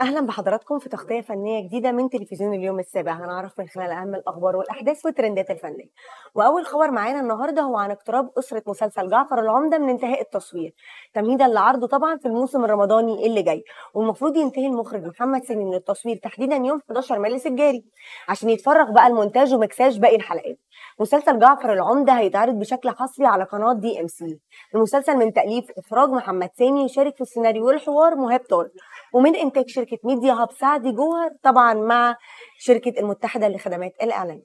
اهلا بحضراتكم في تغطيه فنيه جديده من تلفزيون اليوم السابع هنعرف من خلال اهم الاخبار والاحداث والترندات الفنيه واول خبر معانا النهارده هو عن اقتراب اسره مسلسل جعفر العمده من انتهاء التصوير تمهيدا لعرضه طبعا في الموسم الرمضاني اللي جاي والمفروض ينتهي المخرج محمد سامي من التصوير تحديدا يوم 11 مارس الجاري عشان يتفرغ بقى المونتاج ومكساج باقي الحلقات مسلسل جعفر العمده هيتعرض بشكل حصري على قناه دي ام سي المسلسل من تاليف اخراج محمد سامي يشارك في السيناريو والحوار مهاب طارق ومن انتاج شركه ميديا هاب سعدي جوهر طبعا مع شركه المتحده لخدمات الاعلام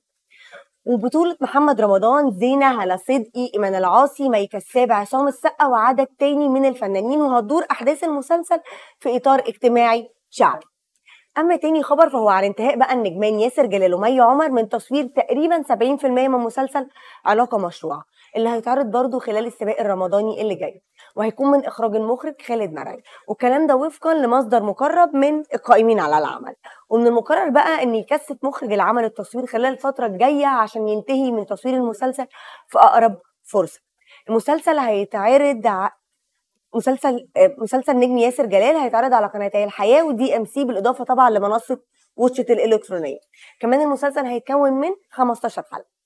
وبطولة محمد رمضان زينة هلا صدقي إيمان العاصي ميكا السابع عصام السقا وعدد تاني من الفنانين وهتدور أحداث المسلسل في إطار اجتماعي شعبي اما تاني خبر فهو على انتهاء بقى النجمان ياسر جلال ومي عمر من تصوير تقريبا 70% من مسلسل علاقه مشروعه اللي هيتعرض برضه خلال السباق الرمضاني اللي جاي وهيكون من اخراج المخرج خالد مرعي والكلام ده وفقا لمصدر مقرب من القائمين على العمل ومن المقرر بقى ان يكثف مخرج العمل التصوير خلال الفتره الجايه عشان ينتهي من تصوير المسلسل في اقرب فرصه المسلسل هيتعرض مسلسل آه، مسلسل نجم ياسر جلال هيتعرض على قناتي الحياه ودي ام سي بالاضافه طبعا لمنصه واتشت الالكترونيه كمان المسلسل هيتكون من 15 حلقه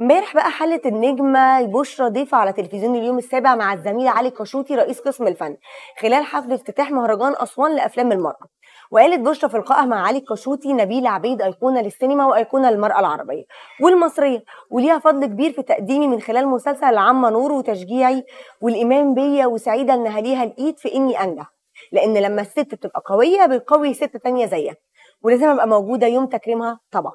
امبارح بقى حلت النجمة بشرى ضيفة على تلفزيون اليوم السابع مع الزميل علي كاشوتي رئيس قسم الفن خلال حفل افتتاح مهرجان أسوان لأفلام المرأة وقالت بشرى في لقائها مع علي كاشوتي نبيل عبيد أيقونة للسينما وأيقونة للمرأة العربية والمصرية وليها فضل كبير في تقديمي من خلال مسلسل العمة نور وتشجيعي والإيمان بيا وسعيدة إنها ليها الإيد في إني أنجح لأن لما الست بتبقى قوية بيقوي ست تانية زيها ولازم أبقى موجودة يوم تكريمها طبعا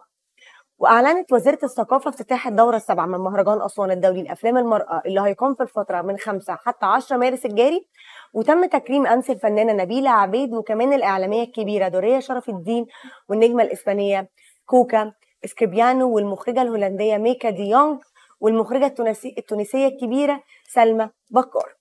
وأعلنت وزارة الثقافة افتتاح الدورة السابعة من مهرجان أسوان الدولي لأفلام المرأة اللي هيقام في الفترة من 5 حتى 10 مارس الجاري وتم تكريم أنس الفنانة نبيلة عبيد وكمان الإعلامية الكبيرة دورية شرف الدين والنجمة الإسبانية كوكا اسكريبيانو والمخرجة الهولندية ميكا دي يونغ والمخرجة التونسية الكبيرة سلمى بكار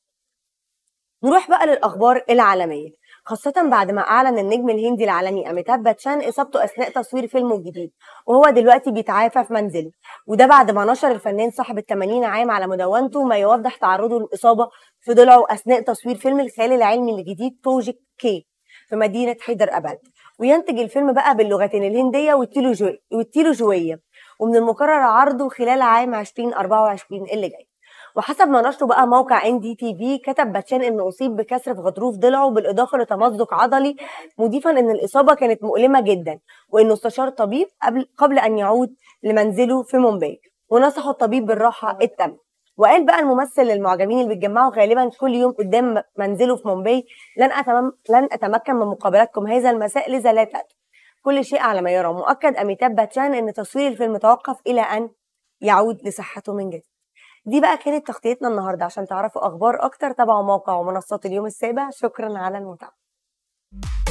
نروح بقى للأخبار العالمية خاصة بعد ما أعلن النجم الهندي العالمي أميتاب باتشان إصابته أثناء تصوير فيلمه الجديد وهو دلوقتي بيتعافى في منزله وده بعد ما نشر الفنان صاحب ال 80 عام على مدونته ما يوضح تعرضه للإصابة في ضلعه أثناء تصوير فيلم الخيال العلمي الجديد بروجكت كي في مدينة حيدر أبل وينتج الفيلم بقى باللغتين الهندية والتيلوجوية ومن المقرر عرضه خلال عام 2024 اللي جاي وحسب ما نشره بقى موقع ان دي تي في كتب باتشان انه اصيب بكسر في غضروف ضلعه بالاضافه لتمزق عضلي مضيفا ان الاصابه كانت مؤلمه جدا وانه استشار طبيب قبل قبل ان يعود لمنزله في مومباي ونصحه الطبيب بالراحه التامه وقال بقى الممثل للمعجبين اللي بيتجمعوا غالبا كل يوم قدام منزله في مومباي لن أتمم لن اتمكن من مقابلتكم هذا المساء لذا لا تأتوا كل شيء على ما يرام مؤكد اميتاب باتشان ان تصوير الفيلم توقف الى ان يعود لصحته من جديد دي بقى كانت تغطيتنا النهارده عشان تعرفوا اخبار اكتر تابعوا موقع ومنصات اليوم السابع شكرا على المتابعه